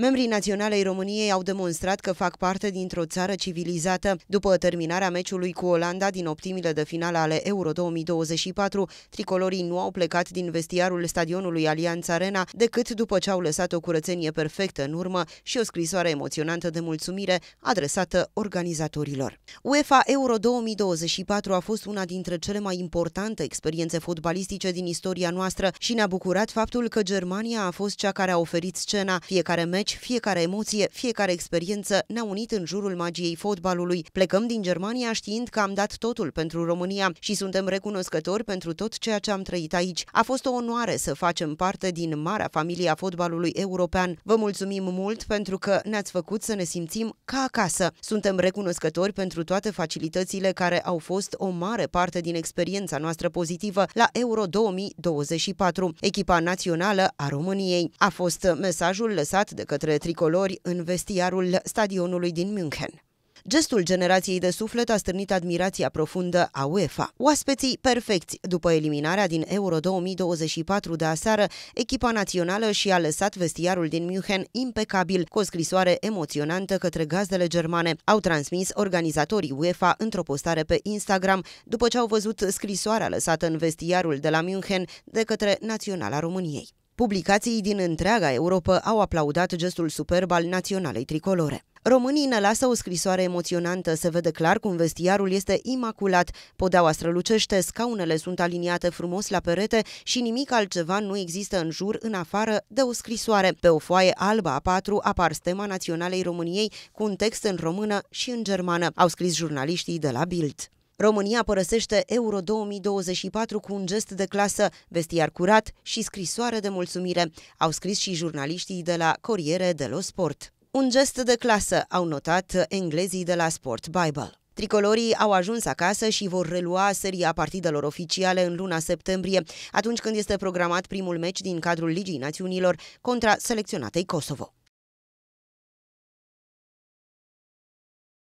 Membrii naționalei ai României au demonstrat că fac parte dintr-o țară civilizată. După terminarea meciului cu Olanda din optimile de finală ale Euro 2024, tricolorii nu au plecat din vestiarul stadionului Alianța Arena decât după ce au lăsat o curățenie perfectă în urmă și o scrisoare emoționantă de mulțumire adresată organizatorilor. UEFA Euro 2024 a fost una dintre cele mai importante experiențe fotbalistice din istoria noastră și ne-a bucurat faptul că Germania a fost cea care a oferit scena. Fiecare meci deci, fiecare emoție, fiecare experiență ne-a unit în jurul magiei fotbalului. Plecăm din Germania știind că am dat totul pentru România și suntem recunoscători pentru tot ceea ce am trăit aici. A fost o onoare să facem parte din marea familie a fotbalului european. Vă mulțumim mult pentru că ne-ați făcut să ne simțim ca acasă. Suntem recunoscători pentru toate facilitățile care au fost o mare parte din experiența noastră pozitivă la Euro 2024, echipa națională a României. A fost mesajul lăsat de către către tricolori în vestiarul stadionului din München. Gestul generației de suflet a stârnit admirația profundă a UEFA. Oaspeții perfecți după eliminarea din Euro 2024 de aseară, echipa națională și-a lăsat vestiarul din München impecabil, cu o scrisoare emoționantă către gazdele germane. Au transmis organizatorii UEFA într-o postare pe Instagram după ce au văzut scrisoarea lăsată în vestiarul de la München de către Naționala României. Publicații din întreaga Europa au aplaudat gestul superb al naționalei tricolore. Românii ne lasă o scrisoare emoționantă, se vede clar cum vestiarul este imaculat, podeaua strălucește, scaunele sunt aliniate frumos la perete și nimic altceva nu există în jur în afară de o scrisoare. Pe o foaie albă a patru apar stema Naționalei României cu un text în română și în germană, au scris jurnaliștii de la Bild. România părăsește Euro 2024 cu un gest de clasă, vestiar curat și scrisoare de mulțumire, au scris și jurnaliștii de la Corriere dello Sport. Un gest de clasă, au notat englezii de la Sport Bible. Tricolorii au ajuns acasă și vor relua seria partidelor oficiale în luna septembrie, atunci când este programat primul meci din cadrul Ligii Națiunilor contra selecționatei Kosovo.